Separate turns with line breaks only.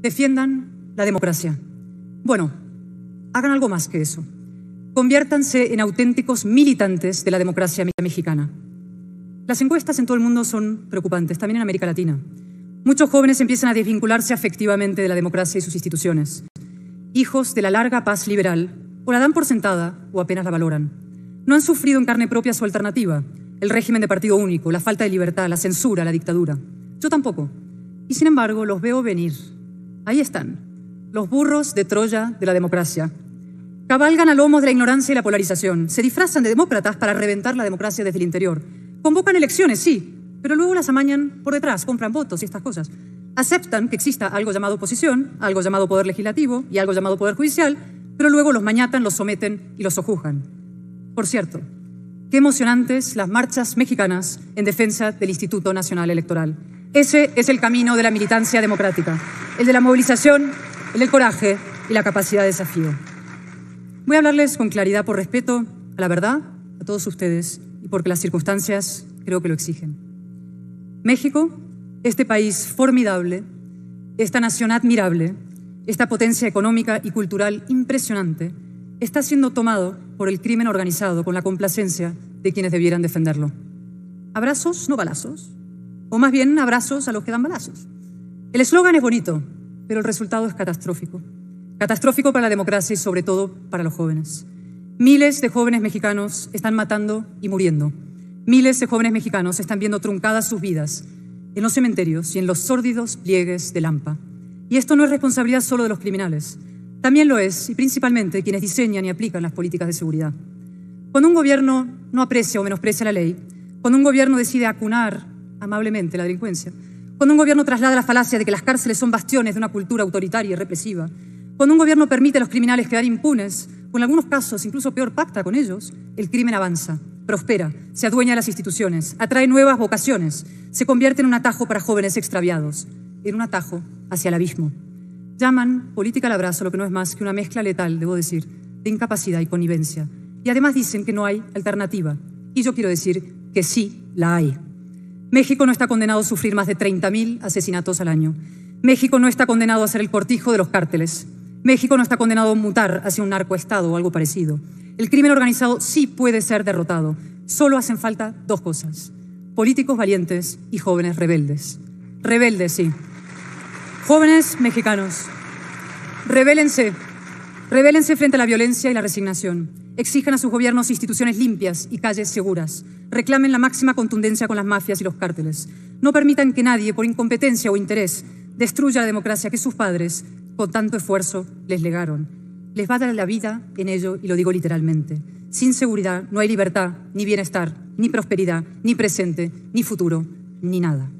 Defiendan la democracia. Bueno, hagan algo más que eso. Conviértanse en auténticos militantes de la democracia mexicana. Las encuestas en todo el mundo son preocupantes, también en América Latina. Muchos jóvenes empiezan a desvincularse afectivamente de la democracia y sus instituciones. Hijos de la larga paz liberal, o la dan por sentada o apenas la valoran. No han sufrido en carne propia su alternativa, el régimen de partido único, la falta de libertad, la censura, la dictadura. Yo tampoco. Y sin embargo, los veo venir Ahí están, los burros de Troya de la democracia. Cabalgan a lomos de la ignorancia y la polarización. Se disfrazan de demócratas para reventar la democracia desde el interior. Convocan elecciones, sí, pero luego las amañan por detrás, compran votos y estas cosas. Aceptan que exista algo llamado oposición, algo llamado poder legislativo y algo llamado poder judicial, pero luego los mañatan, los someten y los sojuzgan. Por cierto, qué emocionantes las marchas mexicanas en defensa del Instituto Nacional Electoral. Ese es el camino de la militancia democrática, el de la movilización, el del coraje y la capacidad de desafío. Voy a hablarles con claridad por respeto a la verdad, a todos ustedes, y porque las circunstancias creo que lo exigen. México, este país formidable, esta nación admirable, esta potencia económica y cultural impresionante, está siendo tomado por el crimen organizado con la complacencia de quienes debieran defenderlo. Abrazos, no balazos, o más bien abrazos a los que dan balazos. El eslogan es bonito, pero el resultado es catastrófico. Catastrófico para la democracia y sobre todo para los jóvenes. Miles de jóvenes mexicanos están matando y muriendo. Miles de jóvenes mexicanos están viendo truncadas sus vidas en los cementerios y en los sórdidos pliegues de Lampa. Y esto no es responsabilidad solo de los criminales, también lo es, y principalmente, quienes diseñan y aplican las políticas de seguridad. Cuando un gobierno no aprecia o menosprecia la ley, cuando un gobierno decide acunar amablemente la delincuencia, cuando un gobierno traslada la falacia de que las cárceles son bastiones de una cultura autoritaria y represiva, cuando un gobierno permite a los criminales quedar impunes, o algunos casos incluso peor pacta con ellos, el crimen avanza, prospera, se adueña de las instituciones, atrae nuevas vocaciones, se convierte en un atajo para jóvenes extraviados, en un atajo hacia el abismo. Llaman política al abrazo lo que no es más que una mezcla letal, debo decir, de incapacidad y connivencia. Y además dicen que no hay alternativa. Y yo quiero decir que sí la hay. México no está condenado a sufrir más de 30.000 asesinatos al año. México no está condenado a ser el cortijo de los cárteles. México no está condenado a mutar hacia un narcoestado o algo parecido. El crimen organizado sí puede ser derrotado. Solo hacen falta dos cosas. Políticos valientes y jóvenes rebeldes. Rebeldes, sí. Jóvenes mexicanos, rebélense Rebélense frente a la violencia y la resignación. Exijan a sus gobiernos instituciones limpias y calles seguras. Reclamen la máxima contundencia con las mafias y los cárteles. No permitan que nadie, por incompetencia o interés, destruya la democracia que sus padres, con tanto esfuerzo, les legaron. Les va a dar la vida en ello, y lo digo literalmente. Sin seguridad no hay libertad, ni bienestar, ni prosperidad, ni presente, ni futuro, ni nada.